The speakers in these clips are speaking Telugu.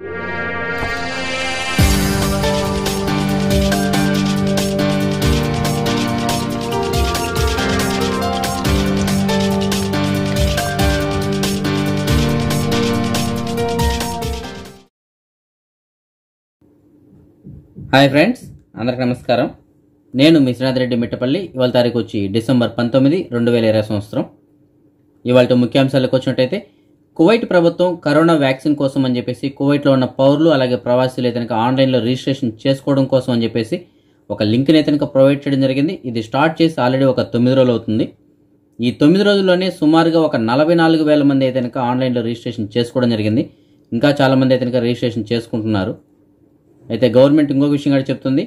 హాయ్ ఫ్రెండ్స్ అందరికి నమస్కారం నేను మిశ్రనాథ్ రెడ్డి మిట్టపల్లి ఇవాళ తారీఖు వచ్చి డిసెంబర్ పంతొమ్మిది రెండు వేల ఇరవై సంవత్సరం ఇవాళ ముఖ్యాంశాలకు వచ్చినట్టయితే కువైట్ ప్రభుత్వం కరోనా వ్యాక్సిన్ కోసం అని చెప్పేసి కువైట్లో ఉన్న పౌరులు అలాగే ప్రవాసీలు అయితే ఆన్లైన్లో రిజిస్ట్రేషన్ చేసుకోవడం కోసం అని చెప్పేసి ఒక లింక్ని అయితే ప్రొవైడ్ చేయడం జరిగింది ఇది స్టార్ట్ చేసి ఆల్రెడీ ఒక తొమ్మిది రోజులు అవుతుంది ఈ తొమ్మిది రోజుల్లోనే సుమారుగా ఒక నలభై నాలుగు వేల మంది అయితే కనుక ఆన్లైన్లో రిజిస్ట్రేషన్ చేసుకోవడం జరిగింది ఇంకా చాలామంది అయితే కనుక రిజిస్ట్రేషన్ చేసుకుంటున్నారు అయితే గవర్నమెంట్ ఇంకొక విషయం కూడా చెప్తుంది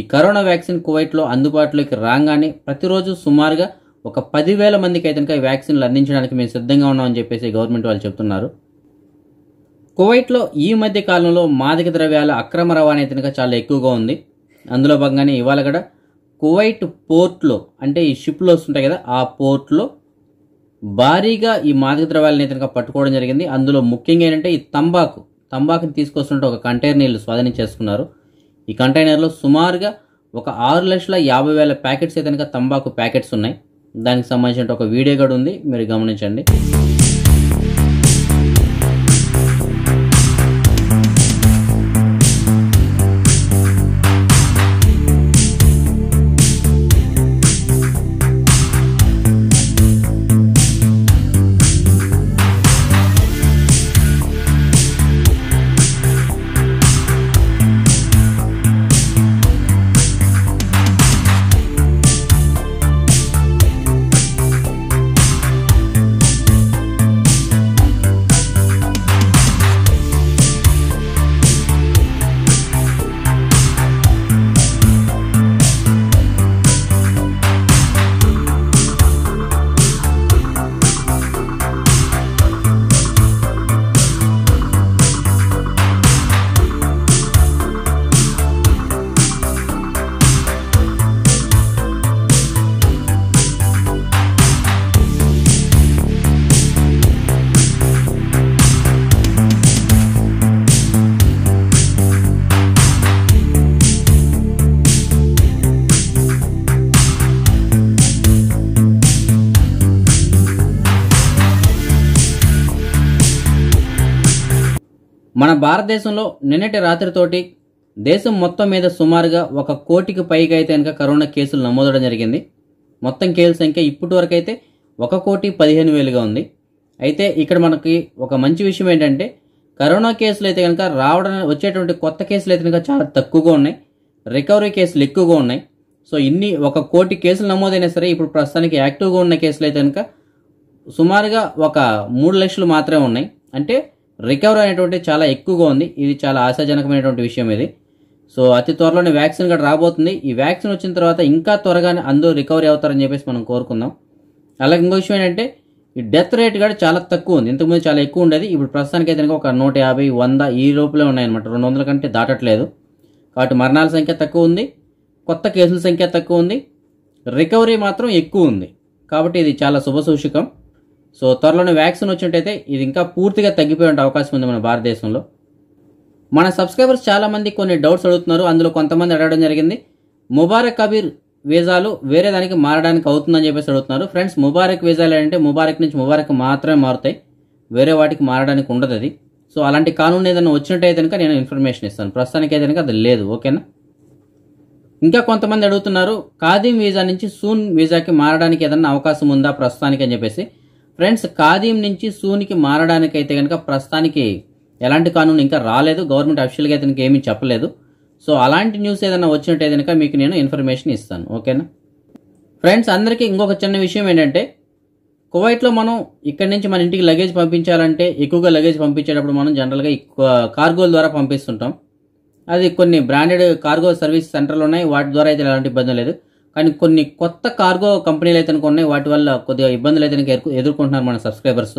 ఈ కరోనా వ్యాక్సిన్ కువైట్లో అందుబాటులోకి రాగానే ప్రతిరోజు సుమారుగా ఒక పదివేల మందికి అయితే కనుక ఈ వ్యాక్సిన్లు అందించడానికి మేము సిద్ధంగా ఉన్నామని చెప్పేసి గవర్నమెంట్ వాళ్ళు చెప్తున్నారు కువైట్లో ఈ మధ్య కాలంలో మాదక ద్రవ్యాల అక్రమ రవాణా అయితే చాలా ఎక్కువగా ఉంది అందులో భాగంగానే ఇవాళ కూడా కువైట్ పోర్ట్లో అంటే ఈ షిప్లో వస్తుంటాయి కదా ఆ పోర్ట్లో భారీగా ఈ మాదక ద్రవ్యాలను అయితే పట్టుకోవడం జరిగింది అందులో ముఖ్యంగా ఏంటంటే ఈ తంబాకు తంబాకుని తీసుకొస్తుంటే ఒక కంటైనర్లు స్వాధీనం చేసుకున్నారు ఈ కంటైనర్లో సుమారుగా ఒక ఆరు లక్షల యాభై వేల ప్యాకెట్స్ అయితే కనుక తంబాకు ప్యాకెట్స్ ఉన్నాయి దానికి సంబంధించిన ఒక వీడియో కూడా ఉంది మీరు గమనించండి భారతదేశంలో నిన్నటి రాత్రితోటి దేశం మొత్తం మీద సుమారుగా ఒక కోటికి పైగా అయితే కనుక కరోనా కేసులు నమోదడం జరిగింది మొత్తం కేసుల సంఖ్య ఇప్పటి వరకు అయితే ఒక కోటి పదిహేను వేలుగా ఉంది అయితే ఇక్కడ మనకి ఒక మంచి విషయం ఏంటంటే కరోనా కేసులు అయితే కనుక రావడం వచ్చేటువంటి కొత్త కేసులు అయితే కనుక చాలా తక్కువగా ఉన్నాయి రికవరీ కేసులు ఎక్కువగా ఉన్నాయి సో ఇన్ని ఒక కోటి కేసులు నమోదైనా సరే ఇప్పుడు ప్రస్తుతానికి యాక్టివ్గా ఉన్న కేసులు అయితే కనుక సుమారుగా ఒక మూడు లక్షలు మాత్రమే ఉన్నాయి అంటే రికవర్ అనేటువంటి చాలా ఎక్కువగా ఉంది ఇది చాలా ఆశాజనకమైనటువంటి విషయం ఇది సో అతి త్వరలోనే వ్యాక్సిన్ కూడా రాబోతుంది ఈ వ్యాక్సిన్ వచ్చిన తర్వాత ఇంకా త్వరగానే అందరూ రికవరీ అవుతారని చెప్పేసి మనం కోరుకుందాం అలాగే ఇంకో విషయం ఏంటంటే ఈ డెత్ రేట్ కూడా చాలా తక్కువ ఉంది ఇంతకుముందు చాలా ఎక్కువ ఉండేది ఇప్పుడు ప్రస్తుతానికి అయితే ఒక నూట యాభై వంద ఈ లోపలే ఉన్నాయన్నమాట రెండు వందల కంటే దాటట్లేదు కాబట్టి మరణాల సంఖ్య తక్కువ ఉంది కొత్త కేసుల సంఖ్య తక్కువ ఉంది రికవరీ మాత్రం ఎక్కువ ఉంది కాబట్టి ఇది చాలా సూచకం సో త్వరలోనే వ్యాక్సిన్ వచ్చినట్టయితే ఇది ఇంకా పూర్తిగా తగ్గిపోయే అవకాశం ఉంది మన భారతదేశంలో మన సబ్స్క్రైబర్స్ చాలామంది కొన్ని డౌట్స్ అడుగుతున్నారు అందులో కొంతమంది అడగడం జరిగింది ముబారక్ కబీర్ వీజాలు వేరే దానికి మారడానికి అవుతుందని చెప్పేసి అడుగుతున్నారు ఫ్రెండ్స్ ముబారక్ వీజాలు ఏంటంటే ముబారక్ నుంచి ముబారక్ మాత్రమే మారుతాయి వేరే వాటికి మారడానికి ఉండదు అది సో అలాంటి కానూన్ ఏదైనా వచ్చినట్టయితే కనుక నేను ఇన్ఫర్మేషన్ ఇస్తాను ప్రస్తుతానికి అయితే అది లేదు ఓకేనా ఇంకా కొంతమంది అడుగుతున్నారు ఖాదీం వీజా నుంచి సూన్ వీజాకి మారడానికి ఏదైనా అవకాశం ఉందా ప్రస్తుతానికి అని చెప్పేసి ఫ్రెండ్స్ ఖాదీం నుంచి సూనికి మారడానికైతే కనుక ప్రస్తుతానికి ఎలాంటి కానూన్ ఇంకా రాలేదు గవర్నమెంట్ అఫీషియల్గా అయితే ఏమీ చెప్పలేదు సో అలాంటి న్యూస్ ఏదైనా వచ్చినట్టే కనుక మీకు నేను ఇన్ఫర్మేషన్ ఇస్తాను ఓకేనా ఫ్రెండ్స్ అందరికీ ఇంకొక చిన్న విషయం ఏంటంటే కువైట్లో మనం ఇక్కడి నుంచి మన ఇంటికి లగేజ్ పంపించాలంటే ఎక్కువగా లగేజ్ పంపించేటప్పుడు మనం జనరల్గా కార్గోల ద్వారా పంపిస్తుంటాం అది కొన్ని బ్రాండెడ్ కార్గో సర్వీస్ సెంటర్లు ఉన్నాయి వాటి ద్వారా అయితే ఎలాంటి ఇబ్బంది లేదు కానీ కొన్ని కొత్త కార్గో కంపెనీలు అయితే ఉన్నాయి వాటి వల్ల కొద్దిగా ఇబ్బందులు అయితే ఎదుర్కొంటున్నారు మన సబ్స్క్రైబర్స్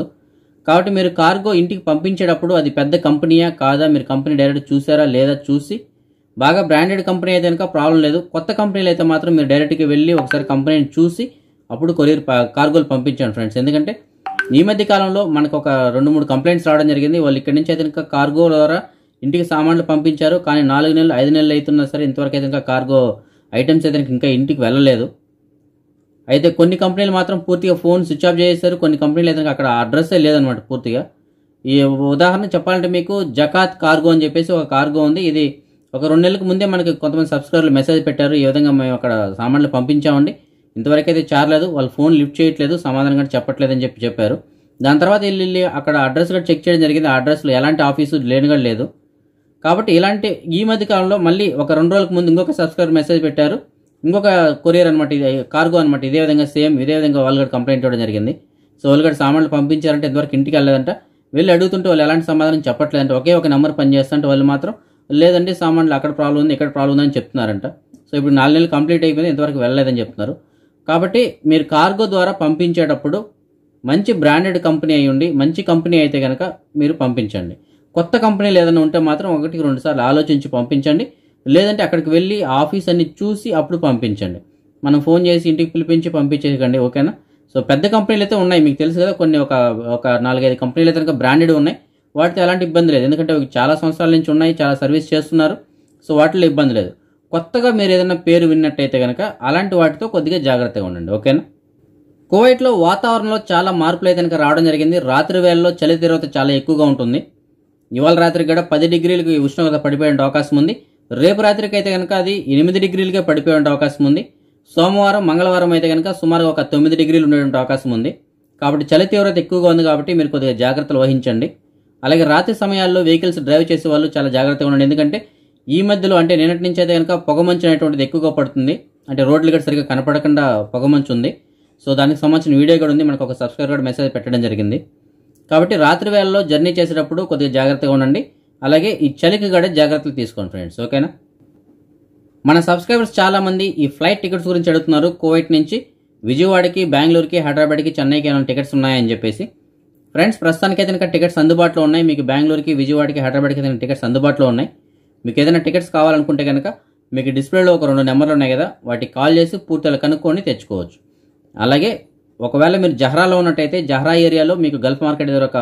కాబట్టి మీరు కార్గో ఇంటికి పంపించేటప్పుడు అది పెద్ద కంపెనీయా కాదా మీరు కంపెనీ డైరెక్ట్ చూసారా లేదా చూసి బాగా బ్రాండెడ్ కంపెనీ అయితే కనుక ప్రాబ్లం లేదు కొత్త కంపెనీలు అయితే మాత్రం మీరు డైరెక్ట్గా వెళ్ళి ఒకసారి కంపెనీని చూసి అప్పుడు కొరియర్ కార్గోలు పంపించాను ఫ్రెండ్స్ ఎందుకంటే ఈ మధ్య కాలంలో మనకు ఒక రెండు మూడు కంప్లైంట్స్ రావడం జరిగింది వాళ్ళు ఇక్కడి నుంచి అయితే కార్గో ద్వారా ఇంటికి సామాన్లు పంపించారు కానీ నాలుగు నెలలు ఐదు నెలలు అవుతున్నా సరే ఇంతవరకు అయితే కార్గో ఐటమ్స్ అయితే ఇంకా ఇంటికి వెళ్ళలేదు అయితే కొన్ని కంపెనీలు మాత్రం పూర్తిగా ఫోన్ స్విచ్ ఆఫ్ చేసేసారు కొన్ని కంపెనీలు అయితే అక్కడ అడ్రస్సే లేదనమాట పూర్తిగా ఈ ఉదాహరణ చెప్పాలంటే మీకు జకాత్ కార్గో అని చెప్పేసి ఒక కార్గో ఉంది ఇది ఒక రెండు నెలలకు ముందే మనకి కొంతమంది సబ్స్క్రైబర్లు మెసేజ్ పెట్టారు ఈ విధంగా మేము అక్కడ సామాన్లు పంపించామండి ఇంతవరకు అయితే చేరలేదు వాళ్ళు ఫోన్ లిఫ్ట్ చేయట్లేదు సమాధానం కూడా చెప్పట్లేదని చెప్పి చెప్పారు దాని తర్వాత వెళ్ళి అక్కడ అడ్రస్ కూడా చెక్ చేయడం జరిగింది ఆ అడ్రస్లో ఎలాంటి ఆఫీసు లేనుగా లేదు కాబట్టి ఇలాంటి ఈ మధ్య కాలంలో మళ్ళీ ఒక రెండు రోజులకు ముందు ఇంకొక సబ్స్క్రైబర్ మెసేజ్ పెట్టారు ఇంకొక కొరియర్ అనమాట ఇది కార్గో అనమాట ఇదే విధంగా సేమ్ ఇదే విధంగా వాళ్ళగడ కంప్లైంట్ ఇవ్వడం జరిగింది సో వాళ్ళగడ సామాన్లు పంపించారంటే ఇంతవరకు ఇంటికి వెళ్ళలేదంట వెళ్ళి అడుగుతుంటే వాళ్ళు ఎలాంటి సమాధానం చెప్పట్లేదంట ఒకే ఒక నెంబర్ పనిచేస్తుంటే వాళ్ళు మాత్రం లేదండి సామాన్లు అక్కడ ప్రాబ్లం ఉంది ఇక్కడ ప్రాబ్లం ఉందని చెప్తున్నారంట సో ఇప్పుడు నాలుగు నెలలు కంప్లీట్ అయిపోయింది ఇంతవరకు వెళ్ళలేదని చెప్తున్నారు కాబట్టి మీరు కార్గో ద్వారా పంపించేటప్పుడు మంచి బ్రాండెడ్ కంపెనీ అయ్యుండి ఉండి మంచి కంపెనీ అయితే కనుక మీరు పంపించండి కొత్త కంపెనీలు ఏదైనా ఉంటే మాత్రం ఒకటికి రెండు సార్లు ఆలోచించి పంపించండి లేదంటే అక్కడికి వెళ్ళి ఆఫీస్ అన్ని చూసి అప్పుడు పంపించండి మనం ఫోన్ చేసి ఇంటికి పిలిపించి పంపించేయకండి ఓకేనా సో పెద్ద కంపెనీలు అయితే ఉన్నాయి మీకు తెలుసు కదా కొన్ని ఒక ఒక నాలుగైదు కంపెనీలు అయితే కనుక బ్రాండెడ్ ఉన్నాయి వాటితో ఎలాంటి ఇబ్బంది లేదు ఎందుకంటే చాలా సంవత్సరాల నుంచి ఉన్నాయి చాలా సర్వీస్ చేస్తున్నారు సో వాటిలో ఇబ్బంది లేదు కొత్తగా మీరు ఏదైనా పేరు విన్నట్టయితే కనుక అలాంటి వాటితో కొద్దిగా జాగ్రత్తగా ఉండండి ఓకేనా కువైట్లో వాతావరణంలో చాలా మార్పులు అయితే కనుక రావడం జరిగింది రాత్రి వేళల్లో చలి తీవ్రత చాలా ఎక్కువగా ఉంటుంది ఇవాళ రాత్రికి కూడా పది డిగ్రీలకు ఉష్ణోగ్రత పడిపోయే అవకాశం ఉంది రేపు రాత్రికి అయితే కనుక అది ఎనిమిది డిగ్రీలకే పడిపోయే అవకాశం ఉంది సోమవారం మంగళవారం అయితే కనుక సుమారు ఒక తొమ్మిది డిగ్రీలు ఉండేటువంటి అవకాశం ఉంది కాబట్టి చలి తీవ్రత ఎక్కువగా ఉంది కాబట్టి మీరు కొద్దిగా జాగ్రత్తలు వహించండి అలాగే రాత్రి సమయాల్లో వెహికల్స్ డ్రైవ్ చేసే వాళ్ళు చాలా జాగ్రత్తగా ఉండండి ఎందుకంటే ఈ మధ్యలో అంటే నిన్నటి నుంచి అయితే కనుక పొగమంచు అనేటువంటిది ఎక్కువగా పడుతుంది అంటే రోడ్లు కూడా సరిగ్గా కనపడకుండా పొగమంచు ఉంది సో దానికి సంబంధించిన వీడియో కూడా ఉంది మనకు ఒక సబ్స్క్రైబ్ కూడా మెసేజ్ పెట్టడం జరిగింది కాబట్టి రాత్రి వేళల్లో జర్నీ చేసేటప్పుడు కొద్దిగా జాగ్రత్తగా ఉండండి అలాగే ఈ చలికి కూడా జాగ్రత్తలు తీసుకోండి ఫ్రెండ్స్ ఓకేనా మన సబ్స్క్రైబర్స్ చాలామంది ఈ ఫ్లైట్ టికెట్స్ గురించి అడుగుతున్నారు కోవైట్ నుంచి విజయవాడకి బెంగళూరుకి హైదరాబాద్కి చెన్నైకి ఏమైనా టికెట్స్ ఉన్నాయని చెప్పేసి ఫ్రెండ్స్ ప్రస్తుతానికి ఏదైనా టికెట్స్ అందుబాటులో ఉన్నాయి మీకు బెంగళూరుకి విజయవాడకి హైదరాబాద్కి ఏదైనా టికెట్స్ అందుబాటులో ఉన్నాయి మీకు ఏదైనా టికెట్స్ కావాలనుకుంటే కనుక మీకు డిస్ప్లేలో ఒక రెండు నెంబర్లు ఉన్నాయి కదా వాటికి కాల్ చేసి పూర్తిగా కనుక్కొని తెచ్చుకోవచ్చు అలాగే ఒకవేళ మీరు జహ్రాలో ఉన్నట్టయితే జహ్రా ఏరియాలో మీకు గల్ఫ్ మార్కెట్ దగ్గర ఒక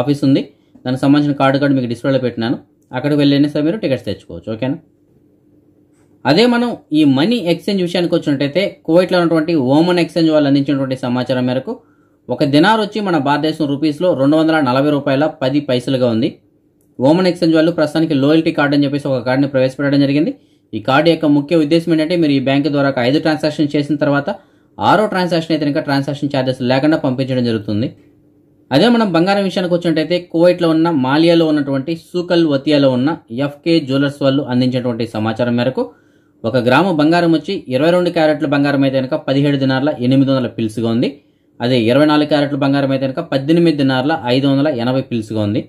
ఆఫీస్ ఉంది దానికి సంబంధించిన కార్డు కార్డు మీకు డిస్ప్లేలో పెట్టినాను అక్కడికి వెళ్ళైనా సరే మీరు టికెట్స్ తెచ్చుకోవచ్చు ఓకేనా అదే మనం ఈ మనీ ఎక్స్చేంజ్ విషయానికి వచ్చినట్టయితే కోవైట్లో ఉన్నటువంటి ఓమన్ ఎక్స్చేంజ్ వాళ్ళు అందించినటువంటి సమాచారం మేరకు ఒక దినారు వచ్చి మన భారతదేశం రూపీస్లో రెండు వందల నలభై రూపాయల పది పైసలుగా ఉంది ఓమన్ ఎక్స్చేంజ్ వాళ్ళు ప్రస్తుతానికి లోయల్టీ కార్డు అని చెప్పేసి ఒక కార్డుని ప్రవేశపెట్టడం జరిగింది ఈ కార్డు యొక్క ముఖ్య ఉద్దేశం ఏంటంటే మీరు ఈ బ్యాంక్ ద్వారా ఒక ఐదు ట్రాన్సాక్షన్ చేసిన తర్వాత ఆరో ట్రాన్సాక్షన్ అయితే ఇంకా ట్రాన్సాక్షన్ ఛార్జెస్ లేకుండా పంపించడం జరుగుతుంది అదే మనం బంగారం విషయానికి వచ్చినట్టయితే కువైట్లో ఉన్న మాలియాలో ఉన్నటువంటి సూకల్ వతియాలో ఉన్న ఎఫ్కే జ్యువెలర్స్ వాళ్ళు అందించినటువంటి సమాచారం మేరకు ఒక గ్రాము బంగారం వచ్చి ఇరవై రెండు క్యారెట్ల బంగారం అయితే కనుక పదిహేడు దినార్ల ఎనిమిది వందల పిల్స్గా ఉంది అదే ఇరవై నాలుగు క్యారెట్ల బంగారం అయితే కనుక పద్దెనిమిది దినార్ల ఐదు వందల ఎనభై పిల్స్గా ఉంది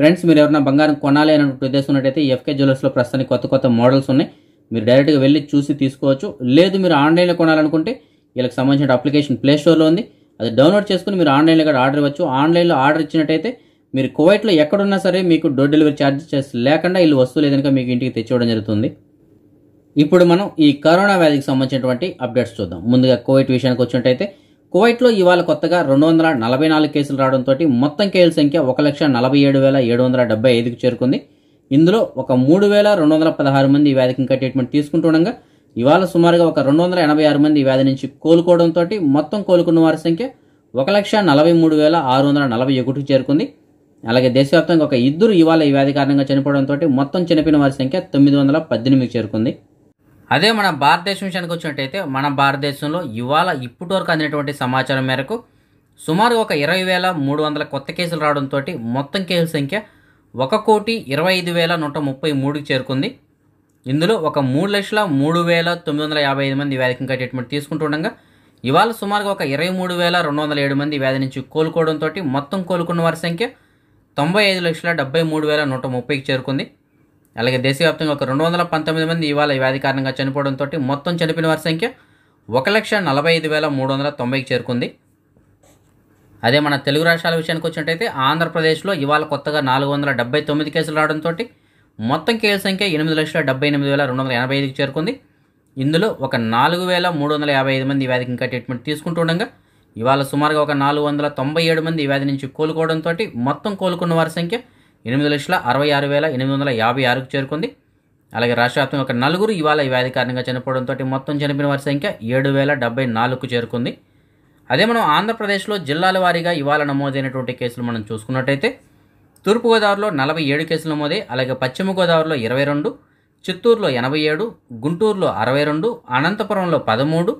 ఫ్రెండ్స్ మీరు ఎవరైనా బంగారం కొనాలి అనే ఉద్దేశం ఉన్నట్టయితే ఎఫ్కే జ్యువెలర్స్లో ప్రస్తుతానికి కొత్త కొత్త మోడల్స్ ఉన్నాయి మీరు డైరెక్ట్గా వెళ్ళి చూసి తీసుకోవచ్చు లేదు మీరు ఆన్లైన్లో కొనాలనుకుంటే వీళ్ళకి సంబంధించిన అప్లికేషన్ ప్లే స్టోర్లో ఉంది అది డౌన్లోడ్ చేసుకుని మీరు ఆన్లైన్లో కూడా ఆర్డర్ ఇవ్వచ్చు ఆన్లైన్లో ఆర్డర్ ఇచ్చినట్టయితే మీరు కువైట్లో ఎక్కడున్నా సరే మీకు డోర్ డెలివరీ ఛార్జెస్ లేకుండా వీళ్ళు వస్తువు లేదనుక మీకు ఇంటికి తెచ్చివ్వడం జరుగుతుంది ఇప్పుడు మనం ఈ కరోనా వ్యాధికి సంబంధించినటువంటి అప్డేట్స్ చూద్దాం ముందుగా కోవిడ్ విషయానికి వచ్చినట్టయితే కువైట్లో ఇవాళ కొత్తగా రెండు వందల నలభై నాలుగు కేసులు రావడంతో మొత్తం కేసుల సంఖ్య ఒక లక్ష నలభై ఏడు వేల ఏడు వందల డెబ్బై ఐదుకు చేరుకుంది ఇందులో ఒక మూడు వేల రెండు వందల పదహారు మంది వ్యాధికి ఇంకా ట్రీట్మెంట్ తీసుకుంటుండగా ఇవాళ సుమారుగా ఒక రెండు వందల ఎనభై ఆరు మంది వ్యాధి నుంచి కోలుకోవడంతో మొత్తం కోలుకున్న వారి సంఖ్య ఒక లక్ష నలభై మూడు వేల ఆరు వందల నలభై ఒకటికి చేరుకుంది అలాగే దేశవ్యాప్తంగా ఒక ఇద్దరు ఇవాళ ఈ వ్యాధి కారణంగా చనిపోవడంతో మొత్తం చనిపోయిన వారి సంఖ్య తొమ్మిది వందల పద్దెనిమిదికి చేరుకుంది అదే మన భారతదేశం విషయానికి వచ్చినట్టయితే మన భారతదేశంలో ఇవాళ ఇప్పటి వరకు అందినటువంటి సమాచారం మేరకు సుమారు ఒక ఇరవై వేల మూడు వందల కొత్త కేసులు రావడంతో మొత్తం కేసుల సంఖ్య ఒక కోటి ఇరవై ఐదు వేల నూట ముప్పై మూడుకి చేరుకుంది ఇందులో ఒక మూడు లక్షల మూడు వేల తొమ్మిది వందల యాభై ఐదు మంది వ్యాధి ఇంకా ట్రీట్మెంట్ తీసుకుంటుండగా ఇవాళ సుమారుగా ఒక ఇరవై మూడు వేల రెండు వందల ఏడు మంది వ్యాధి నుంచి కోలుకోవడంతో మొత్తం కోలుకున్న వారి సంఖ్య తొంభై ఐదు లక్షల డెబ్బై మూడు వేల నూట ముప్పైకి చేరుకుంది అలాగే దేశవ్యాప్తంగా ఒక రెండు వందల పంతొమ్మిది మంది ఇవాళ వ్యాధి కారణంగా చనిపోవడంతో మొత్తం చనిపోయిన వారి సంఖ్య ఒక లక్ష నలభై ఐదు వేల మూడు వందల తొంభైకి చేరుకుంది అదే మన తెలుగు రాష్ట్రాల విషయానికి వచ్చినట్టయితే ఆంధ్రప్రదేశ్లో ఇవాళ కొత్తగా నాలుగు వందల డెబ్బై తొమ్మిది కేసులు రావడంతో మొత్తం కేసు సంఖ్య ఎనిమిది లక్షల డెబ్బై ఎనిమిది వేల రెండు వందల ఎనభై ఐదుకి చేరుకుంది ఇందులో ఒక నాలుగు వేల మూడు వందల యాభై ఐదు మంది వ్యాధికి ఇంకా ట్రీట్మెంట్ తీసుకుంటుండగా ఇవాళ సుమారుగా ఒక నాలుగు వందల తొంభై ఏడు మంది వ్యాధి నుంచి కోలుకోవడంతో మొత్తం కోలుకున్న వారి సంఖ్య ఎనిమిది లక్షల అరవై ఆరు వేల ఎనిమిది వందల యాభై ఆరుకు చేరుకుంది అలాగే రాష్ట్రవ్యాప్తంగా ఒక నలుగురు ఇవాళ ఈ వ్యాధి కారణంగా చనిపోవడంతో మొత్తం చనిపోయిన వారి సంఖ్య ఏడు వేల డెబ్బై నాలుగుకు చేరుకుంది అదే మనం ఆంధ్రప్రదేశ్లో జిల్లాల వారీగా ఇవాళ నమోదైనటువంటి కేసులు మనం చూసుకున్నట్టయితే తూర్పుగోదావరిలో నలభై ఏడు కేసులు నమోదై అలాగే పశ్చిమ గోదావరిలో ఇరవై రెండు చిత్తూరులో ఎనభై ఏడు గుంటూరులో అరవై రెండు అనంతపురంలో పదమూడు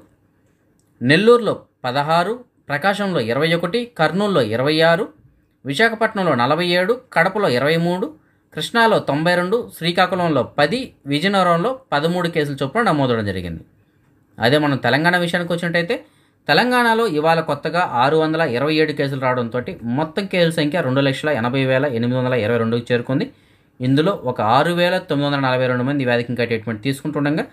నెల్లూరులో పదహారు ప్రకాశంలో ఇరవై ఒకటి కర్నూలులో ఇరవై ఆరు విశాఖపట్నంలో నలభై ఏడు కడపలో ఇరవై మూడు కృష్ణాలో తొంభై రెండు శ్రీకాకుళంలో పది విజయనగరంలో పదమూడు కేసులు చొప్పున నమోదవడం జరిగింది అదే మనం తెలంగాణ విషయానికి వచ్చినట్టయితే తెలంగాణలో ఇవాళ కొత్తగా ఆరు వందల ఇరవై ఏడు కేసులు రావడంతో మొత్తం కేసుల సంఖ్య రెండు లక్షల ఎనభై వేల ఎనిమిది వందల ఇరవై రెండుకి చేరుకుంది ఇందులో ఒక ఆరు వేల తొమ్మిది వందల నలభై రెండు మంది వ్యాధికి ఇంకా ట్రీట్మెంట్ తీసుకుంటుండగా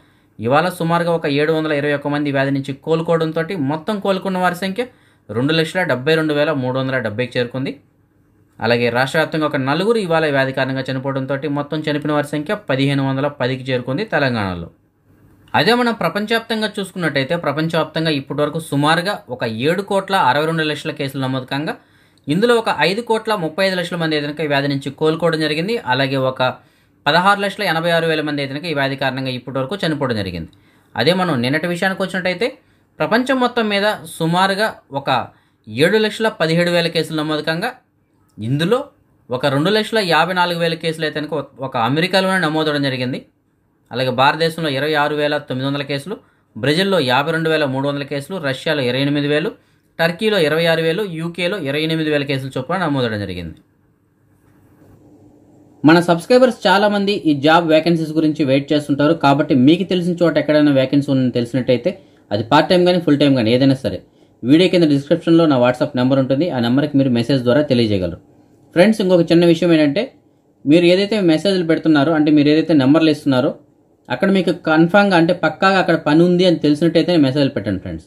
ఇవాళ సుమారుగా ఒక ఏడు వందల ఇరవై ఒక్క మంది వ్యాధి నుంచి కోలుకోవడంతో మొత్తం కోలుకున్న వారి సంఖ్య రెండు లక్షల డెబ్బై రెండు వేల మూడు వందల డెబ్బైకి చేరుకుంది అలాగే రాష్ట్ర వ్యాప్తంగా ఒక నలుగురు ఇవాళ వ్యాధి కారణంగా చనిపోవడంతో మొత్తం చనిపోయిన వారి సంఖ్య పదిహేను వందల పదికి చేరుకుంది తెలంగాణలో అదే మనం ప్రపంచవ్యాప్తంగా చూసుకున్నట్టయితే ప్రపంచవ్యాప్తంగా ఇప్పటి వరకు సుమారుగా ఒక ఏడు కోట్ల అరవై రెండు లక్షల కేసులు నమోదు కాగా ఇందులో ఒక ఐదు కోట్ల ముప్పై ఐదు లక్షల మంది ఏదైనా ఈ వ్యాధి నుంచి కోలుకోవడం జరిగింది అలాగే ఒక పదహారు లక్షల ఎనభై ఆరు వేల మంది ఏదైనా ఈ వ్యాధి కారణంగా ఇప్పటి వరకు చనిపోవడం జరిగింది అదే మనం నిన్నటి విషయానికి వచ్చినట్టయితే ప్రపంచం మొత్తం మీద సుమారుగా ఒక ఏడు లక్షల పదిహేడు వేల కేసులు నమోదు కాగా ఇందులో ఒక రెండు లక్షల యాభై నాలుగు వేల కేసులు అయితే ఒక అమెరికాలోనే నమోదవడం జరిగింది అలాగే భారతదేశంలో ఇరవై ఆరు వేల తొమ్మిది వందల కేసులు బ్రెజిల్లో యాభై రెండు వేల మూడు వందల కేసులు రష్యాలో ఇరవై ఎనిమిది వేలు టర్కీలో ఇరవై ఆరు వేలు యూకేలో ఇరవై ఎనిమిది వేల కేసులు చొప్పున నమోదడం జరిగింది మన సబ్స్క్రైబర్స్ చాలామంది ఈ జాబ్ వేకెన్సీస్ గురించి వెయిట్ చేస్తుంటారు కాబట్టి మీకు తెలిసిన చోట ఎక్కడైనా వేకెన్సీ ఉందని తెలిసినట్టయితే అది పార్ట్ టైం కానీ ఫుల్ టైం కానీ ఏదైనా సరే వీడియో కింద డిస్క్రిప్షన్లో నా వాట్సాప్ నెంబర్ ఉంటుంది ఆ నెంబర్కి మీరు మెసేజ్ ద్వారా తెలియజేయగలరు ఫ్రెండ్స్ ఇంకొక చిన్న విషయం ఏంటంటే మీరు ఏదైతే మెసేజ్లు పెడుతున్నారో అంటే మీరు ఏదైతే నెంబర్లు ఇస్తున్నారో అక్కడ మీకు కన్ఫామ్గా అంటే పక్కాగా అక్కడ పని ఉంది అని తెలిసినట్టయితే మెసేజ్ పెట్టండి ఫ్రెండ్స్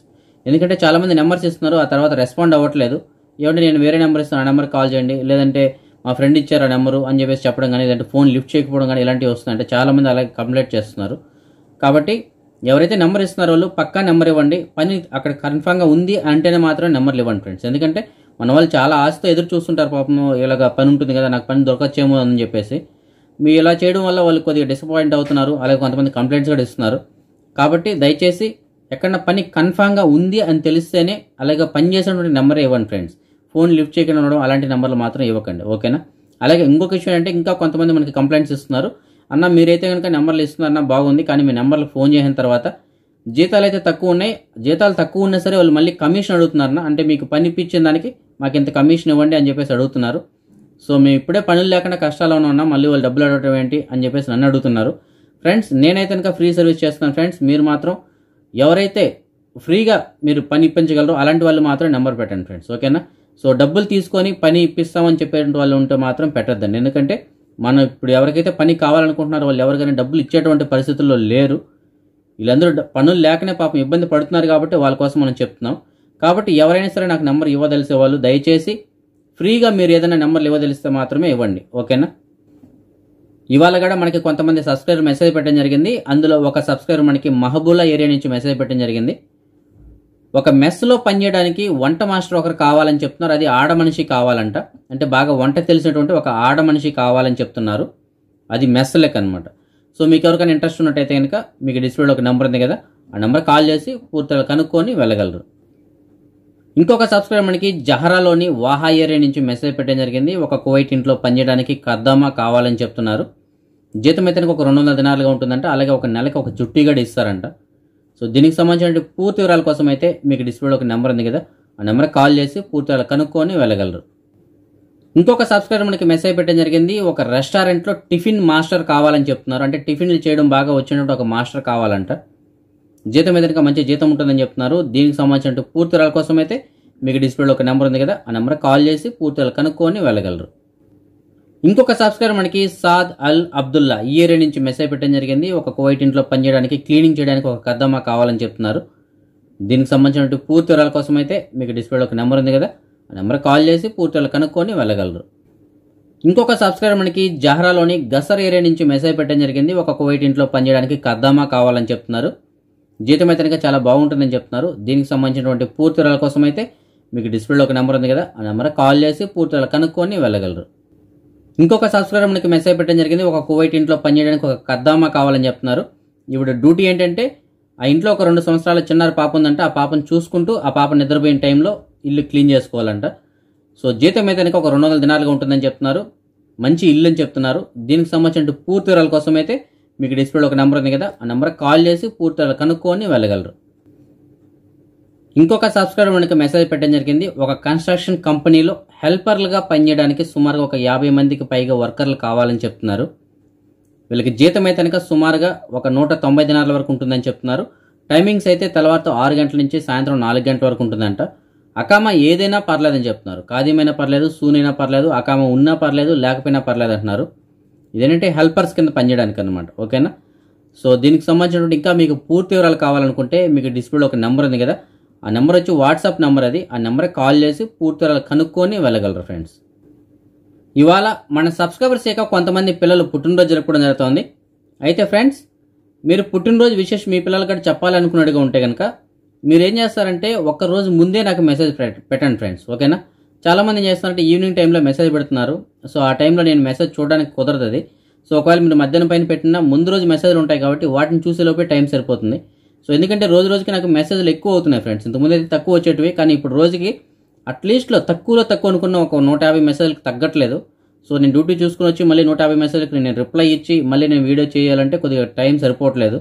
ఎందుకంటే చాలామంది నెంబర్స్ ఇస్తున్నారు ఆ తర్వాత రెస్పాండ్ అవ్వట్లేదు ఏమంటే నేను వేరే నెంబర్ ఇస్తాను ఆ నెంబర్ కాల్ చేయండి లేదంటే మా ఫ్రెండ్ ఇచ్చారు ఆ నెంబరు అని చెప్పేసి చెప్పడం కానీ లేదంటే ఫోన్ లిఫ్ట్ చేయకపోవడం కానీ ఇలాంటివి అంటే చాలామంది అలాగే కంప్లైంట్ చేస్తున్నారు కాబట్టి ఎవరైతే నెంబర్ ఇస్తున్నారో వాళ్ళు పక్కా నెంబర్ ఇవ్వండి పని అక్కడ కన్ఫామ్గా ఉంది అంటేనే మాత్రం నెంబర్లు ఇవ్వండి ఫ్రెండ్స్ ఎందుకంటే మన వాళ్ళు చాలా ఆశతో ఎదురు చూస్తుంటారు పాపం ఇలాగ పని ఉంటుంది కదా నాకు పని దొరకచ్చేమో అని చెప్పేసి మీ ఇలా చేయడం వల్ల వాళ్ళు కొద్దిగా డిసప్పాయింట్ అవుతున్నారు అలాగే కొంతమంది కంప్లైంట్స్ కూడా ఇస్తున్నారు కాబట్టి దయచేసి ఎక్కడన్నా పని కన్ఫామ్గా ఉంది అని తెలిస్తేనే అలాగే పని చేసినటువంటి నెంబరే ఇవ్వండి ఫ్రెండ్స్ ఫోన్ లిఫ్ట్ చేయకుండా ఉండడం అలాంటి నెంబర్లు మాత్రం ఇవ్వకండి ఓకేనా అలాగే ఇంకొక విషయం అంటే ఇంకా కొంతమంది మనకి కంప్లైంట్స్ ఇస్తున్నారు అన్న మీరైతే కనుక నెంబర్లు ఇస్తున్నారన్న బాగుంది కానీ మీ నెంబర్లు ఫోన్ చేసిన తర్వాత జీతాలు అయితే తక్కువ ఉన్నాయి జీతాలు తక్కువ ఉన్నా సరే వాళ్ళు మళ్ళీ కమిషన్ అడుగుతున్నారన్న అంటే మీకు పని ఇప్పించిన దానికి మాకు ఇంత కమిషన్ ఇవ్వండి అని చెప్పేసి అడుగుతున్నారు సో మేము ఇప్పుడే పనులు లేకుండా కష్టాల్లో ఉన్నాం మళ్ళీ వాళ్ళు డబ్బులు అడగటం ఏంటి అని చెప్పేసి నన్ను అడుగుతున్నారు ఫ్రెండ్స్ నేనైతే కనుక ఫ్రీ సర్వీస్ చేస్తున్నాను ఫ్రెండ్స్ మీరు మాత్రం ఎవరైతే ఫ్రీగా మీరు పని ఇప్పించగలరో అలాంటి వాళ్ళు మాత్రం నెంబర్ పెట్టండి ఫ్రెండ్స్ ఓకేనా సో డబ్బులు తీసుకొని పని ఇప్పిస్తామని చెప్పేటువంటి వాళ్ళు ఉంటే మాత్రం పెట్టద్దండి ఎందుకంటే మనం ఇప్పుడు ఎవరికైతే పని కావాలనుకుంటున్నారో వాళ్ళు ఎవరికైనా డబ్బులు ఇచ్చేటువంటి పరిస్థితుల్లో లేరు వీళ్ళందరూ పనులు లేకనే పాపం ఇబ్బంది పడుతున్నారు కాబట్టి వాళ్ళ కోసం మనం చెప్తున్నాం కాబట్టి ఎవరైనా సరే నాకు నెంబర్ ఇవ్వదలిసే వాళ్ళు దయచేసి ఫ్రీగా మీరు ఏదైనా నెంబర్లు ఇవ్వదలిస్తే మాత్రమే ఇవ్వండి ఓకేనా ఇవాళ కూడా మనకి కొంతమంది సబ్స్క్రైబర్ మెసేజ్ పెట్టడం జరిగింది అందులో ఒక సబ్స్క్రైబర్ మనకి మహబూలా ఏరియా నుంచి మెసేజ్ పెట్టడం జరిగింది ఒక మెస్లో పనిచేయడానికి వంట మాస్టర్ ఒకరు కావాలని చెప్తున్నారు అది ఆడ మనిషి కావాలంట అంటే బాగా వంట తెలిసినటువంటి ఒక ఆడ మనిషి కావాలని చెప్తున్నారు అది మెస్ లెక్క అనమాట సో మీకు ఎవరికైనా ఇంట్రెస్ట్ ఉన్నట్టయితే కనుక మీకు డిస్ప్లేలో ఒక నెంబర్ ఉంది కదా ఆ నెంబర్ కాల్ చేసి పూర్తిగా కనుక్కొని వెళ్ళగలరు ఇంకొక సబ్స్క్రైబర్ మనకి జహరాలోని వాహా ఏరియా నుంచి మెసేజ్ పెట్టడం జరిగింది ఒక కోవైట్ ఇంట్లో పనిచేయడానికి కద్దామా కావాలని చెప్తున్నారు జీతం అయితే ఒక రెండు వందల దినాలుగా ఉంటుందంట అలాగే ఒక నెలకి ఒక కూడా ఇస్తారంట సో దీనికి సంబంధించిన పూర్తి వివరాల కోసం అయితే మీకు డిస్ప్లేలో ఒక నెంబర్ ఉంది కదా ఆ నెంబర్ కాల్ చేసి పూర్తి వివరాలు కనుక్కొని వెళ్ళగలరు ఇంకొక సబ్స్క్రైబర్ మనకి మెసేజ్ పెట్టడం జరిగింది ఒక రెస్టారెంట్లో టిఫిన్ మాస్టర్ కావాలని చెప్తున్నారు అంటే టిఫిన్లు చేయడం బాగా వచ్చినట్టు ఒక మాస్టర్ కావాలంట జీతం మీద మంచి జీతం ఉంటుందని చెప్తున్నారు దీనికి సంబంధించిన పూర్తి రాల కోసం అయితే మీకు డిస్ప్లేలో ఒక నెంబర్ ఉంది కదా ఆ నెంబర్ కాల్ చేసి పూర్తి కనుక్కొని వెళ్ళగలరు ఇంకొక సబ్స్క్రైబర్ మనకి సాద్ అల్ అబ్దుల్లా ఈ ఏరియా నుంచి మెసేజ్ పెట్టడం జరిగింది ఒక కోవైట్ ఇంట్లో పనిచేయడానికి క్లీనింగ్ చేయడానికి ఒక కద్దమా కావాలని చెప్తున్నారు దీనికి సంబంధించిన పూర్తి వివరాల కోసం అయితే మీకు డిస్ప్లేలో ఒక నెంబర్ ఉంది కదా ఆ నెంబర్ కాల్ చేసి పూర్తి కనుక్కొని వెళ్ళగలరు ఇంకొక సబ్స్క్రైబర్ మనకి జహరాలోని గసర్ ఏరియా నుంచి మెసేజ్ పెట్టడం జరిగింది ఒక కోవైట్ ఇంట్లో పనిచేయడానికి కద్దమా కావాలని చెప్తున్నారు జీతం అయితే కనుక చాలా బాగుంటుందని చెప్తున్నారు దీనికి సంబంధించినటువంటి పూర్తి కోసం అయితే మీకు డిస్ప్లేలో ఒక నెంబర్ ఉంది కదా ఆ నెంబర్ కాల్ చేసి పూర్తి కనుక్కొని వెళ్ళగలరు ఇంకొక సబ్స్క్రైబర్ మనకి మెసేజ్ పెట్టడం జరిగింది ఒక కువైట్ ఇంట్లో పనిచేయడానికి ఒక కద్దామా కావాలని చెప్తున్నారు ఇప్పుడు డ్యూటీ ఏంటంటే ఆ ఇంట్లో ఒక రెండు సంవత్సరాల చిన్నారు పాప ఉందంటే ఆ పాపను చూసుకుంటూ ఆ పాప నిద్రపోయిన టైంలో ఇల్లు క్లీన్ చేసుకోవాలంట సో జీతం అయితే కనుక ఒక రెండు వందల దినాలుగా ఉంటుందని చెప్తున్నారు మంచి ఇల్లు అని చెప్తున్నారు దీనికి సంబంధించిన పూర్తి వివరాల కోసం అయితే మీకు డిస్ప్లేలో ఒక నెంబర్ ఉంది కదా ఆ నెంబర్ కాల్ చేసి పూర్తిగా కనుక్కొని వెళ్ళగలరు ఇంకొక సబ్స్క్రైబర్ మనకి మెసేజ్ పెట్టడం జరిగింది ఒక కన్స్ట్రక్షన్ కంపెనీలో హెల్పర్లుగా పనిచేయడానికి సుమారుగా ఒక యాభై మందికి పైగా వర్కర్లు కావాలని చెప్తున్నారు వీళ్ళకి జీతం అయితే కనుక సుమారుగా ఒక నూట తొంభై దినాల వరకు ఉంటుందని చెప్తున్నారు టైమింగ్స్ అయితే తెల్లవారితో ఆరు గంటల నుంచి సాయంత్రం నాలుగు గంటల వరకు ఉంటుందంట అకామ ఏదైనా పర్లేదని చెప్తున్నారు కాదీమైనా పర్లేదు సూనైనా పర్లేదు అకామ ఉన్నా పర్లేదు లేకపోయినా పర్లేదు అంటున్నారు ఇదేంటంటే హెల్పర్స్ కింద పనిచేయడానికి అనమాట ఓకేనా సో దీనికి సంబంధించినటువంటి ఇంకా మీకు పూర్తి వివరాలు కావాలనుకుంటే మీకు డిస్ప్లేలో ఒక నెంబర్ ఉంది కదా ఆ నెంబర్ వచ్చి వాట్సాప్ నెంబర్ అది ఆ నెంబర్ కాల్ చేసి పూర్తి వివరాలు కనుక్కొని వెళ్ళగలరు ఫ్రెండ్స్ ఇవాళ మన సబ్స్క్రైబర్స్ ఇక కొంతమంది పిల్లలు పుట్టినరోజు జరుపుకోవడం జరుగుతుంది అయితే ఫ్రెండ్స్ మీరు పుట్టినరోజు విశేషం మీ పిల్లల కూడా చెప్పాలనుకున్నట్టుగా ఉంటే కనుక మీరు ఏం చేస్తారంటే ఒక్కరోజు ముందే నాకు మెసేజ్ పెట్టండి ఫ్రెండ్స్ ఓకేనా చాలామంది ఏం చేస్తున్నారంటే ఈవినింగ్ టైంలో మెసేజ్ పెడుతున్నారు సో ఆ టైంలో నేను మెసేజ్ చూడడానికి కుదరదు అది సో ఒకవేళ మీరు మధ్యాహ్నం పైన పెట్టినా ముందు రోజు మెసేజ్లు ఉంటాయి కాబట్టి వాటిని చూసే లోపే టైం సరిపోతుంది సో ఎందుకంటే రోజు రోజుకి నాకు మెసేజ్లు ఎక్కువ అవుతున్నాయి ఫ్రెండ్స్ ఇంతకుముందు అయితే తక్కువ వచ్చేటివి కానీ ఇప్పుడు రోజుకి అట్లీస్ట్లో తక్కువలో తక్కువ అనుకున్న ఒక నూట యాభై మెసేజ్లకు తగ్గట్లేదు సో నేను డ్యూటీ చూసుకుని వచ్చి మళ్ళీ నూట యాభై మెసేజ్లకు నేను రిప్లై ఇచ్చి మళ్ళీ నేను వీడియో చేయాలంటే కొద్దిగా టైం సరిపోవట్లేదు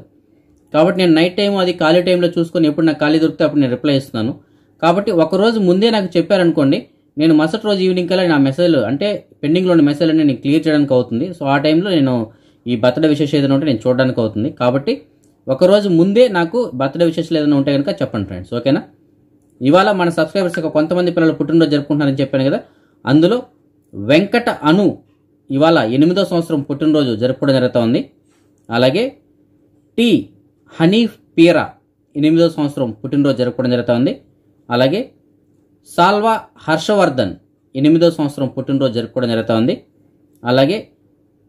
కాబట్టి నేను నైట్ టైం అది ఖాళీ టైంలో చూసుకొని ఎప్పుడు నాకు ఖాళీ దొరికితే అప్పుడు నేను రిప్లై ఇస్తున్నాను కాబట్టి ఒకరోజు ముందే నాకు చెప్పారనుకోండి నేను మరుసటి రోజు ఈవినింగ్ కల్లా నా మెసేజ్లు అంటే పెండింగ్లో ఉన్న అన్ని నేను క్లియర్ చేయడానికి అవుతుంది సో ఆ టైంలో నేను ఈ బర్త్డే విశేషం ఏదైనా ఉంటే నేను చూడడానికి అవుతుంది కాబట్టి ఒకరోజు ముందే నాకు బర్త్డే విశేషాలు ఏదైనా ఉంటే కనుక చెప్పండి ఫ్రెండ్స్ ఓకేనా ఇవాళ మన సబ్స్క్రైబర్స్ ఒక కొంతమంది పిల్లలు పుట్టినరోజు జరుపుకుంటున్నారని చెప్పాను కదా అందులో వెంకట అను ఇవాళ ఎనిమిదో సంవత్సరం పుట్టినరోజు జరుపుకోవడం జరుగుతోంది అలాగే టి హనీఫ్ పీరా ఎనిమిదో సంవత్సరం పుట్టినరోజు జరుపుకోవడం జరుగుతోంది అలాగే సాల్వా హర్షవర్ధన్ ఎనిమిదో సంవత్సరం పుట్టినరోజు జరుపుకోవడం జరుగుతుంది అలాగే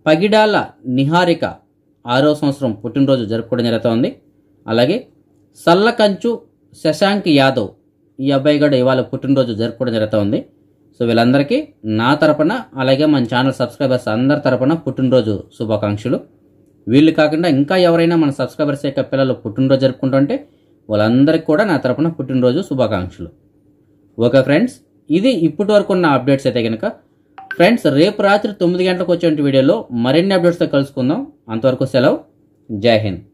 పగిడాల నిహారిక ఆరో సంవత్సరం పుట్టినరోజు జరుపుకోవడం జరుగుతుంది అలాగే సల్లకంచు శశాంక్ యాదవ్ ఈ అబ్బాయి కూడా ఇవాళ పుట్టినరోజు జరుపుకోవడం జరుగుతుంది సో వీళ్ళందరికీ నా తరపున అలాగే మన ఛానల్ సబ్స్క్రైబర్స్ అందరి తరపున పుట్టినరోజు శుభాకాంక్షలు వీళ్ళు కాకుండా ఇంకా ఎవరైనా మన సబ్స్క్రైబర్స్ యొక్క పిల్లలు పుట్టినరోజు జరుపుకుంటుంటే వాళ్ళందరికీ కూడా నా తరపున పుట్టినరోజు శుభాకాంక్షలు ఓకే ఫ్రెండ్స్ ఇది ఇప్పటి వరకు ఉన్న అప్డేట్స్ అయితే కనుక ఫ్రెండ్స్ రేపు రాత్రి తొమ్మిది గంటలకు వచ్చే వీడియోలో మరిన్ని అప్డేట్స్తో కలుసుకుందాం అంతవరకు సెలవు జై హింద్